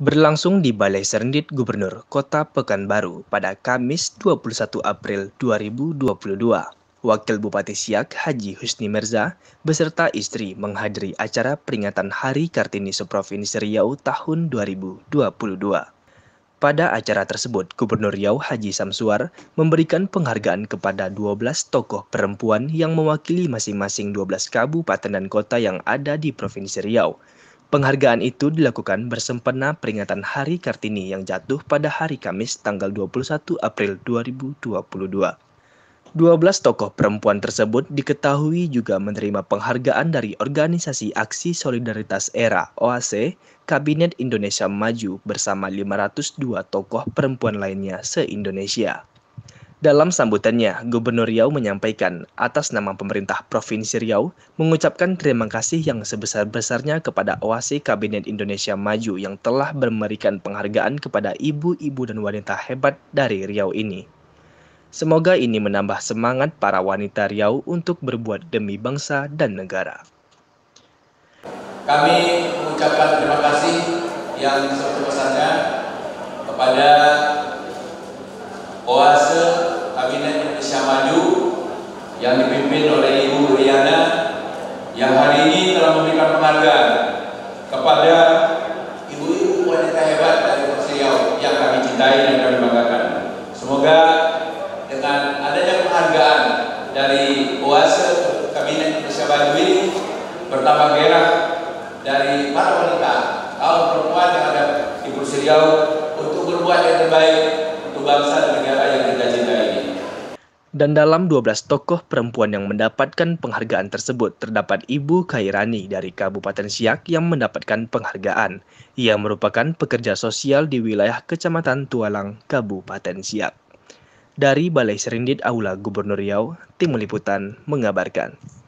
berlangsung di Balai Serendit Gubernur Kota Pekanbaru pada Kamis 21 April 2022. Wakil Bupati Siak Haji Husni Mirza beserta istri menghadiri acara peringatan Hari Kartini Seprovinsi Riau tahun 2022. Pada acara tersebut, Gubernur Riau Haji Samsuar memberikan penghargaan kepada 12 tokoh perempuan yang mewakili masing-masing 12 kabupaten dan kota yang ada di Provinsi Riau. Penghargaan itu dilakukan bersempena peringatan Hari Kartini yang jatuh pada hari Kamis tanggal 21 April 2022. 12 tokoh perempuan tersebut diketahui juga menerima penghargaan dari Organisasi Aksi Solidaritas Era OAC, Kabinet Indonesia Maju bersama 502 tokoh perempuan lainnya se-Indonesia. Dalam sambutannya, Gubernur Riau menyampaikan atas nama pemerintah Provinsi Riau mengucapkan terima kasih yang sebesar-besarnya kepada OASI Kabinet Indonesia Maju yang telah memberikan penghargaan kepada ibu-ibu dan wanita hebat dari Riau ini. Semoga ini menambah semangat para wanita Riau untuk berbuat demi bangsa dan negara. Kami mengucapkan terima kasih yang sebesar-besarnya kepada yang dipimpin oleh Ibu Riana yang hari ini telah memberikan penghargaan kepada ibu-ibu wanita hebat dari Persiau yang kami cintai dan kami banggakan. Semoga dengan adanya penghargaan dari OASE Kabinet Indonesia Baju ini bertambah gerak dari para wanita kaum perempuan yang ada di Persiau untuk berbuat yang terbaik untuk bangsa dan negara yang kita cintai. Dan dalam 12 tokoh perempuan yang mendapatkan penghargaan tersebut, terdapat Ibu Kairani dari Kabupaten Siak yang mendapatkan penghargaan. Ia merupakan pekerja sosial di wilayah Kecamatan Tualang, Kabupaten Siak. Dari Balai Serindit Aula Gubernur Riau, Tim Liputan mengabarkan.